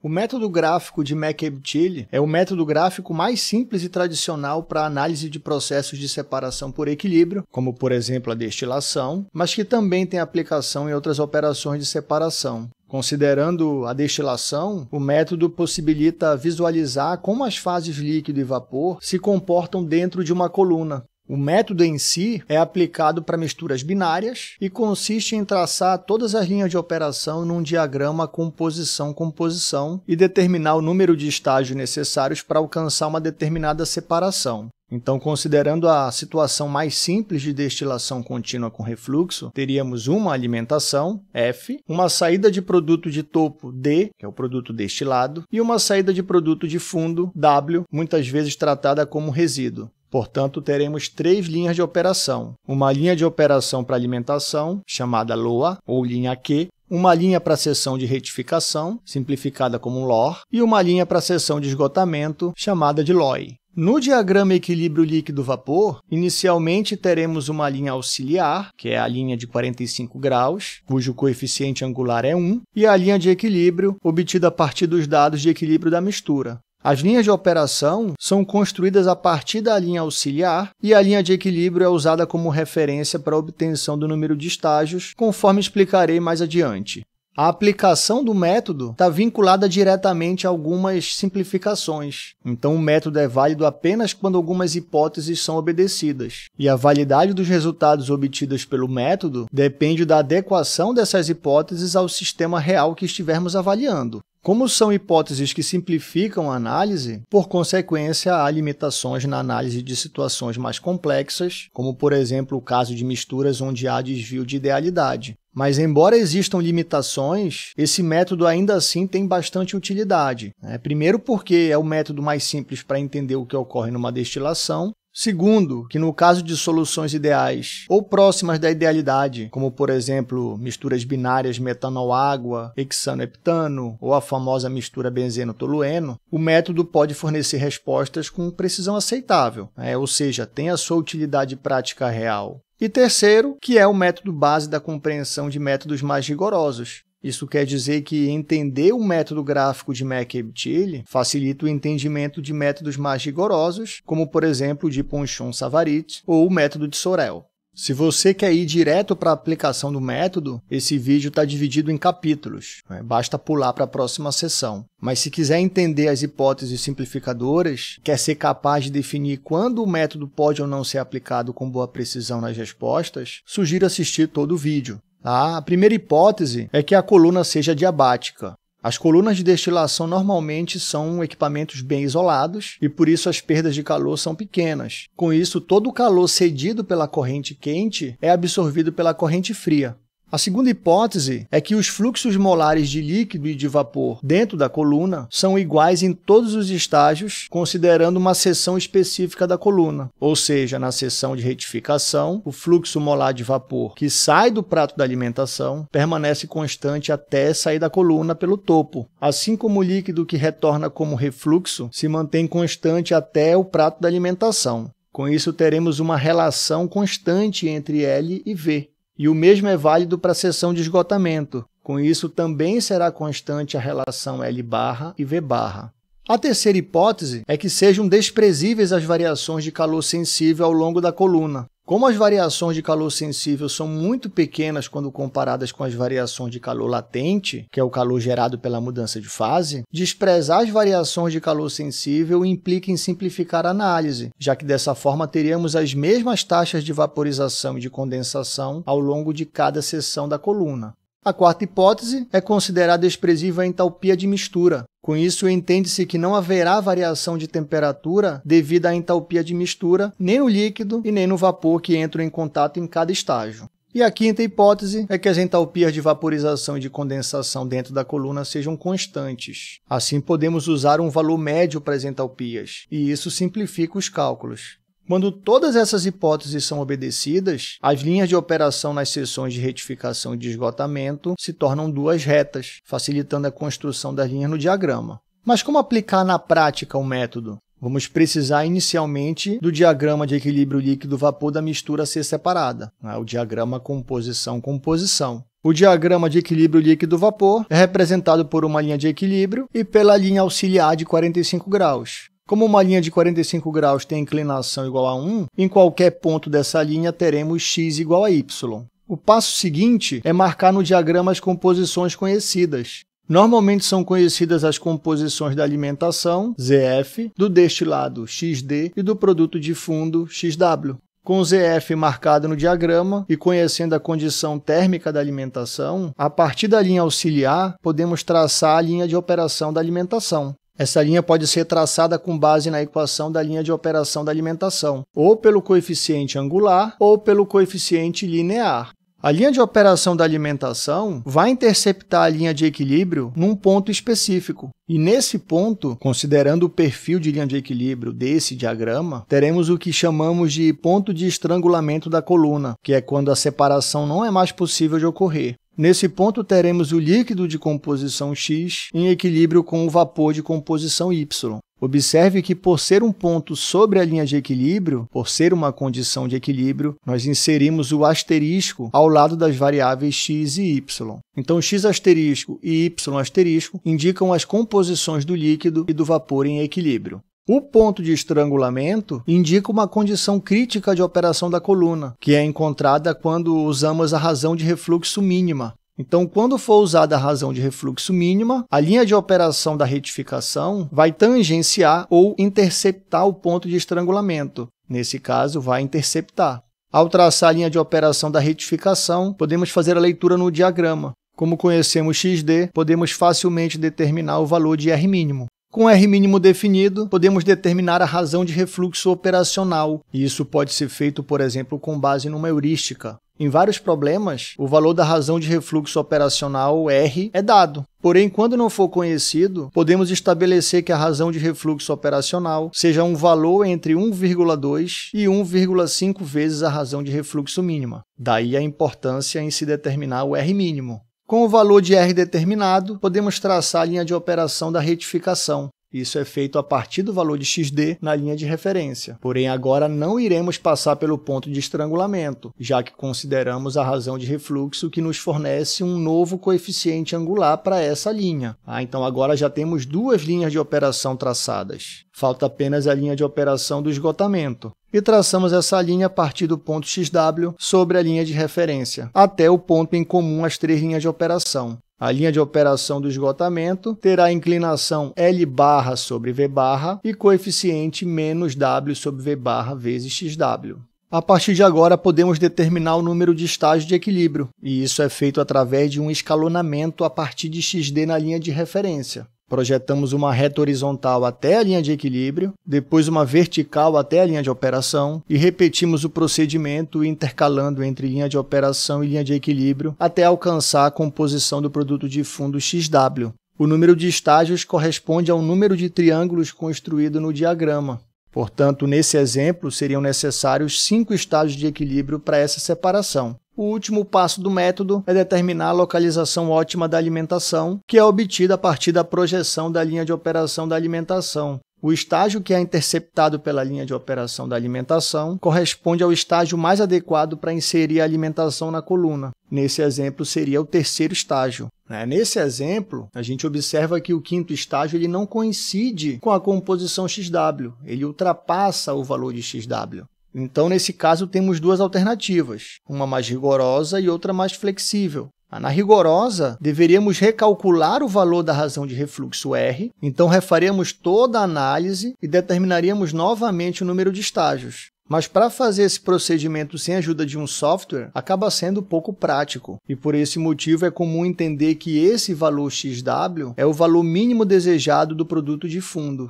O método gráfico de mccabe thiele é o método gráfico mais simples e tradicional para análise de processos de separação por equilíbrio, como por exemplo a destilação, mas que também tem aplicação em outras operações de separação. Considerando a destilação, o método possibilita visualizar como as fases líquido e vapor se comportam dentro de uma coluna, o método em si é aplicado para misturas binárias e consiste em traçar todas as linhas de operação num diagrama composição-composição e determinar o número de estágios necessários para alcançar uma determinada separação. Então, considerando a situação mais simples de destilação contínua com refluxo, teríamos uma alimentação, F, uma saída de produto de topo, D, que é o produto destilado, e uma saída de produto de fundo, W, muitas vezes tratada como resíduo. Portanto, teremos três linhas de operação: uma linha de operação para alimentação, chamada LOA ou linha Q, uma linha para a seção de retificação, simplificada como um LOR, e uma linha para a seção de esgotamento, chamada de LOI. No diagrama equilíbrio líquido-vapor, inicialmente teremos uma linha auxiliar, que é a linha de 45 graus, cujo coeficiente angular é 1, e a linha de equilíbrio, obtida a partir dos dados de equilíbrio da mistura, as linhas de operação são construídas a partir da linha auxiliar e a linha de equilíbrio é usada como referência para a obtenção do número de estágios, conforme explicarei mais adiante. A aplicação do método está vinculada diretamente a algumas simplificações. Então, o método é válido apenas quando algumas hipóteses são obedecidas. E a validade dos resultados obtidos pelo método depende da adequação dessas hipóteses ao sistema real que estivermos avaliando. Como são hipóteses que simplificam a análise, por consequência, há limitações na análise de situações mais complexas, como, por exemplo, o caso de misturas onde há desvio de idealidade. Mas, embora existam limitações, esse método ainda assim tem bastante utilidade. Né? Primeiro, porque é o método mais simples para entender o que ocorre numa destilação, Segundo, que no caso de soluções ideais ou próximas da idealidade, como por exemplo misturas binárias metanol água hexano-heptano ou a famosa mistura benzeno-tolueno, o método pode fornecer respostas com precisão aceitável, né? ou seja, tem a sua utilidade prática real. E terceiro, que é o método base da compreensão de métodos mais rigorosos, isso quer dizer que entender o método gráfico de McEbtile facilita o entendimento de métodos mais rigorosos, como por exemplo o de Ponchon-Savarit ou o método de Sorel. Se você quer ir direto para a aplicação do método, esse vídeo está dividido em capítulos, né? basta pular para a próxima sessão. Mas se quiser entender as hipóteses simplificadoras, quer ser capaz de definir quando o método pode ou não ser aplicado com boa precisão nas respostas, sugiro assistir todo o vídeo. A primeira hipótese é que a coluna seja diabática. As colunas de destilação normalmente são equipamentos bem isolados e por isso as perdas de calor são pequenas. Com isso, todo o calor cedido pela corrente quente é absorvido pela corrente fria. A segunda hipótese é que os fluxos molares de líquido e de vapor dentro da coluna são iguais em todos os estágios, considerando uma seção específica da coluna, ou seja, na seção de retificação, o fluxo molar de vapor que sai do prato da alimentação permanece constante até sair da coluna pelo topo, assim como o líquido que retorna como refluxo se mantém constante até o prato da alimentação. Com isso, teremos uma relação constante entre L e V, e o mesmo é válido para a seção de esgotamento. Com isso, também será constante a relação L barra e V barra. A terceira hipótese é que sejam desprezíveis as variações de calor sensível ao longo da coluna. Como as variações de calor sensível são muito pequenas quando comparadas com as variações de calor latente, que é o calor gerado pela mudança de fase, desprezar as variações de calor sensível implica em simplificar a análise, já que dessa forma teríamos as mesmas taxas de vaporização e de condensação ao longo de cada seção da coluna. A quarta hipótese é considerada expressiva a entalpia de mistura. Com isso, entende-se que não haverá variação de temperatura devido à entalpia de mistura, nem no líquido e nem no vapor que entram em contato em cada estágio. E a quinta hipótese é que as entalpias de vaporização e de condensação dentro da coluna sejam constantes. Assim, podemos usar um valor médio para as entalpias, e isso simplifica os cálculos. Quando todas essas hipóteses são obedecidas, as linhas de operação nas seções de retificação e de esgotamento se tornam duas retas, facilitando a construção das linhas no diagrama. Mas como aplicar na prática o método? Vamos precisar inicialmente do diagrama de equilíbrio líquido-vapor da mistura a ser separada, né? o diagrama composição-composição. O diagrama de equilíbrio líquido-vapor é representado por uma linha de equilíbrio e pela linha auxiliar de 45 graus. Como uma linha de 45 graus tem inclinação igual a 1, em qualquer ponto dessa linha teremos x igual a y. O passo seguinte é marcar no diagrama as composições conhecidas. Normalmente são conhecidas as composições da alimentação, ZF, do destilado, XD, e do produto de fundo, XW. Com ZF marcado no diagrama e conhecendo a condição térmica da alimentação, a partir da linha auxiliar, podemos traçar a linha de operação da alimentação. Essa linha pode ser traçada com base na equação da linha de operação da alimentação, ou pelo coeficiente angular ou pelo coeficiente linear. A linha de operação da alimentação vai interceptar a linha de equilíbrio num ponto específico. E nesse ponto, considerando o perfil de linha de equilíbrio desse diagrama, teremos o que chamamos de ponto de estrangulamento da coluna, que é quando a separação não é mais possível de ocorrer. Nesse ponto, teremos o líquido de composição X em equilíbrio com o vapor de composição Y. Observe que, por ser um ponto sobre a linha de equilíbrio, por ser uma condição de equilíbrio, nós inserimos o asterisco ao lado das variáveis x e y. Então, x asterisco e y asterisco indicam as composições do líquido e do vapor em equilíbrio. O ponto de estrangulamento indica uma condição crítica de operação da coluna, que é encontrada quando usamos a razão de refluxo mínima. Então, quando for usada a razão de refluxo mínima, a linha de operação da retificação vai tangenciar ou interceptar o ponto de estrangulamento. Nesse caso, vai interceptar. Ao traçar a linha de operação da retificação, podemos fazer a leitura no diagrama. Como conhecemos XD, podemos facilmente determinar o valor de R mínimo. Com R mínimo definido, podemos determinar a razão de refluxo operacional, e isso pode ser feito, por exemplo, com base numa heurística. Em vários problemas, o valor da razão de refluxo operacional R é dado. Porém, quando não for conhecido, podemos estabelecer que a razão de refluxo operacional seja um valor entre 1,2 e 1,5 vezes a razão de refluxo mínima. Daí a importância em se determinar o R mínimo. Com o valor de R determinado, podemos traçar a linha de operação da retificação, isso é feito a partir do valor de XD na linha de referência. Porém, agora não iremos passar pelo ponto de estrangulamento, já que consideramos a razão de refluxo que nos fornece um novo coeficiente angular para essa linha. Ah, então, agora já temos duas linhas de operação traçadas. Falta apenas a linha de operação do esgotamento. E traçamos essa linha a partir do ponto XW sobre a linha de referência, até o ponto em comum às três linhas de operação. A linha de operação do esgotamento terá inclinação L barra sobre V barra e coeficiente menos W sobre V barra vezes XW. A partir de agora, podemos determinar o número de estágios de equilíbrio, e isso é feito através de um escalonamento a partir de XD na linha de referência. Projetamos uma reta horizontal até a linha de equilíbrio, depois uma vertical até a linha de operação e repetimos o procedimento intercalando entre linha de operação e linha de equilíbrio até alcançar a composição do produto de fundo XW. O número de estágios corresponde ao número de triângulos construído no diagrama. Portanto, nesse exemplo, seriam necessários cinco estágios de equilíbrio para essa separação. O último passo do método é determinar a localização ótima da alimentação, que é obtida a partir da projeção da linha de operação da alimentação, o estágio que é interceptado pela linha de operação da alimentação corresponde ao estágio mais adequado para inserir a alimentação na coluna. Nesse exemplo, seria o terceiro estágio. Né? Nesse exemplo, a gente observa que o quinto estágio ele não coincide com a composição XW, ele ultrapassa o valor de XW. Então, nesse caso, temos duas alternativas, uma mais rigorosa e outra mais flexível. Ah, na rigorosa, deveríamos recalcular o valor da razão de refluxo R, então refaremos toda a análise e determinaríamos novamente o número de estágios. Mas para fazer esse procedimento sem a ajuda de um software, acaba sendo pouco prático, e por esse motivo é comum entender que esse valor XW é o valor mínimo desejado do produto de fundo.